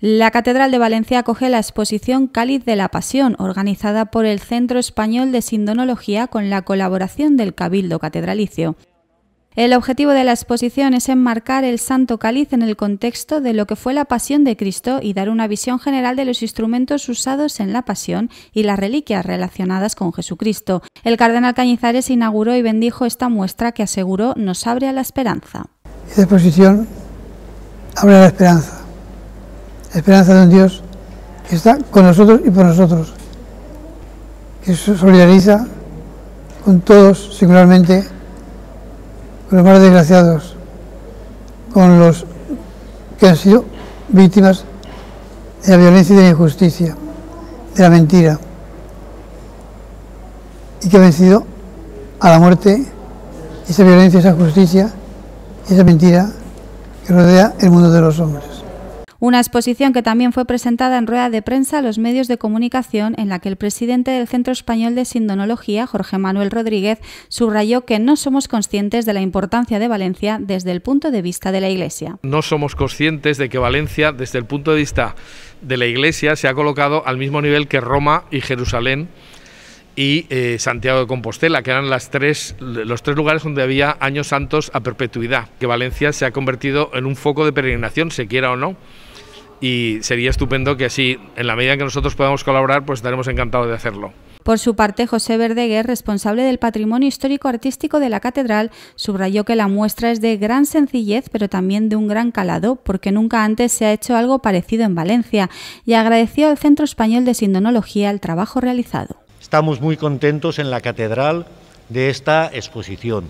La Catedral de Valencia acoge la exposición Cáliz de la Pasión, organizada por el Centro Español de Sindonología con la colaboración del Cabildo Catedralicio. El objetivo de la exposición es enmarcar el Santo Cáliz en el contexto de lo que fue la Pasión de Cristo y dar una visión general de los instrumentos usados en la Pasión y las reliquias relacionadas con Jesucristo. El cardenal Cañizares inauguró y bendijo esta muestra que aseguró nos abre a la esperanza. Esta exposición abre a la esperanza esperanza de un Dios que está con nosotros y por nosotros, que se solidariza con todos, singularmente, con los más desgraciados, con los que han sido víctimas de la violencia y de la injusticia, de la mentira, y que ha vencido a la muerte esa violencia, esa justicia esa mentira que rodea el mundo de los hombres. Una exposición que también fue presentada en rueda de prensa a los medios de comunicación en la que el presidente del Centro Español de Sindonología, Jorge Manuel Rodríguez, subrayó que no somos conscientes de la importancia de Valencia desde el punto de vista de la Iglesia. No somos conscientes de que Valencia, desde el punto de vista de la Iglesia, se ha colocado al mismo nivel que Roma y Jerusalén y eh, Santiago de Compostela, que eran los tres lugares donde había años santos a perpetuidad, que Valencia se ha convertido en un foco de peregrinación, se quiera o no. Y sería estupendo que así, en la medida en que nosotros podamos colaborar, pues estaremos encantados de hacerlo. Por su parte, José Verdeguer, responsable del patrimonio histórico artístico de la catedral, subrayó que la muestra es de gran sencillez, pero también de un gran calado, porque nunca antes se ha hecho algo parecido en Valencia, y agradeció al Centro Español de Sindonología el trabajo realizado. Estamos muy contentos en la catedral de esta exposición.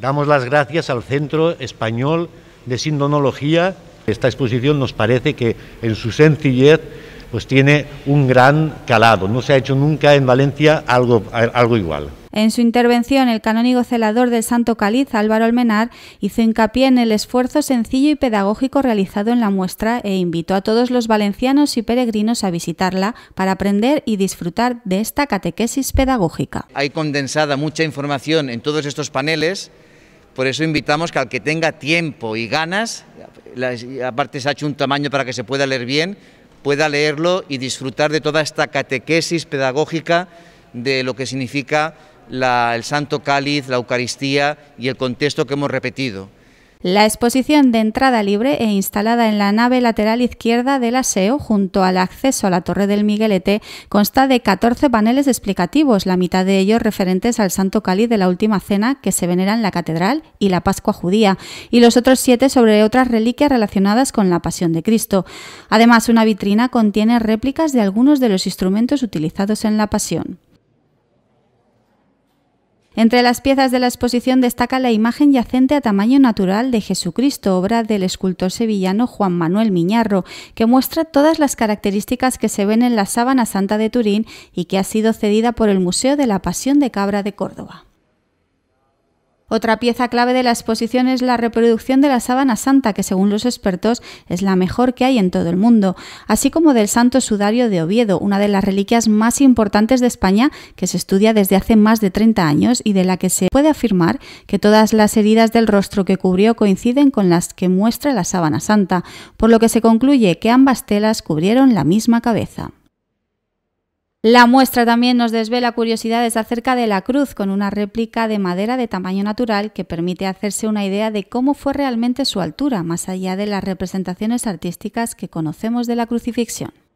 Damos las gracias al Centro Español de Sindonología. Esta exposición nos parece que en su sencillez pues tiene un gran calado. No se ha hecho nunca en Valencia algo, algo igual. En su intervención, el canónigo celador del Santo Caliz, Álvaro Almenar, hizo hincapié en el esfuerzo sencillo y pedagógico realizado en la muestra e invitó a todos los valencianos y peregrinos a visitarla para aprender y disfrutar de esta catequesis pedagógica. Hay condensada mucha información en todos estos paneles, por eso invitamos que al que tenga tiempo y ganas, aparte se ha hecho un tamaño para que se pueda leer bien, pueda leerlo y disfrutar de toda esta catequesis pedagógica de lo que significa el Santo Cáliz, la Eucaristía y el contexto que hemos repetido. La exposición de entrada libre e instalada en la nave lateral izquierda del aseo junto al acceso a la Torre del Miguelete consta de 14 paneles explicativos, la mitad de ellos referentes al Santo Cáliz de la Última Cena que se venera en la catedral y la Pascua judía, y los otros siete sobre otras reliquias relacionadas con la Pasión de Cristo. Además, una vitrina contiene réplicas de algunos de los instrumentos utilizados en la Pasión. Entre las piezas de la exposición destaca la imagen yacente a tamaño natural de Jesucristo, obra del escultor sevillano Juan Manuel Miñarro, que muestra todas las características que se ven en la sábana santa de Turín y que ha sido cedida por el Museo de la Pasión de Cabra de Córdoba. Otra pieza clave de la exposición es la reproducción de la sábana santa, que según los expertos es la mejor que hay en todo el mundo, así como del santo sudario de Oviedo, una de las reliquias más importantes de España que se estudia desde hace más de 30 años y de la que se puede afirmar que todas las heridas del rostro que cubrió coinciden con las que muestra la sábana santa, por lo que se concluye que ambas telas cubrieron la misma cabeza. La muestra también nos desvela curiosidades acerca de la cruz con una réplica de madera de tamaño natural que permite hacerse una idea de cómo fue realmente su altura, más allá de las representaciones artísticas que conocemos de la crucifixión.